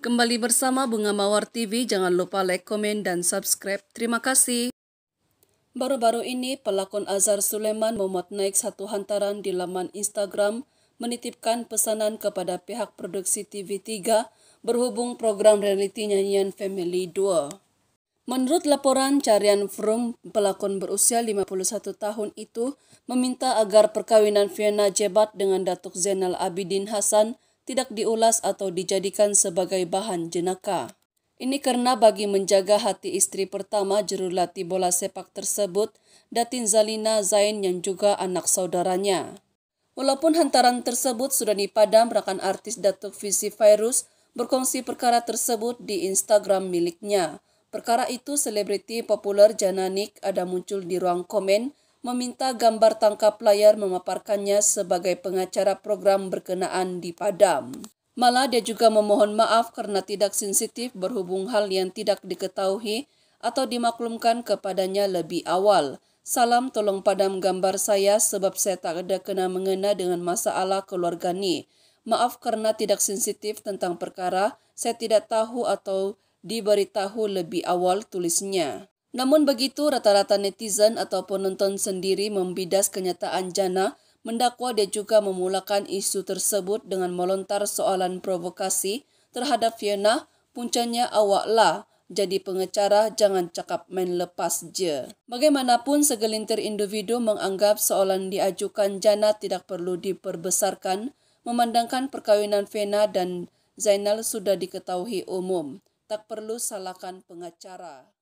Kembali bersama Bunga Mawar TV, jangan lupa like, komen, dan subscribe. Terima kasih. Baru-baru ini, pelakon Azhar Suleman memuat naik satu hantaran di laman Instagram menitipkan pesanan kepada pihak produksi TV3 berhubung program reality nyanyian Family 2. Menurut laporan carian Frum, pelakon berusia 51 tahun itu meminta agar perkawinan Fiona Jebat dengan Datuk Zainal Abidin Hasan tidak diulas atau dijadikan sebagai bahan jenaka. Ini karena bagi menjaga hati istri pertama jurulatih bola sepak tersebut, Datin Zalina Zain yang juga anak saudaranya. Walaupun hantaran tersebut sudah dipadam, rekan artis Datuk Visi Virus berkongsi perkara tersebut di Instagram miliknya. Perkara itu selebriti populer Jananik ada muncul di ruang komen meminta gambar tangkap layar memaparkannya sebagai pengacara program berkenaan di Padang. Malah dia juga memohon maaf karena tidak sensitif berhubung hal yang tidak diketahui atau dimaklumkan kepadanya lebih awal. Salam tolong padam gambar saya sebab saya tak ada kena mengena dengan masalah keluarga ni. Maaf karena tidak sensitif tentang perkara, saya tidak tahu atau diberitahu lebih awal tulisnya. Namun begitu rata-rata netizen atau penonton sendiri membidas kenyataan Jana mendakwa dia juga memulakan isu tersebut dengan melontar soalan provokasi terhadap Fiona, puncanya awaklah jadi pengecara jangan cakap main lepas je. Bagaimanapun segelintir individu menganggap soalan diajukan Jana tidak perlu diperbesarkan, memandangkan perkawinan Vena dan Zainal sudah diketahui umum. Tak perlu salahkan pengacara.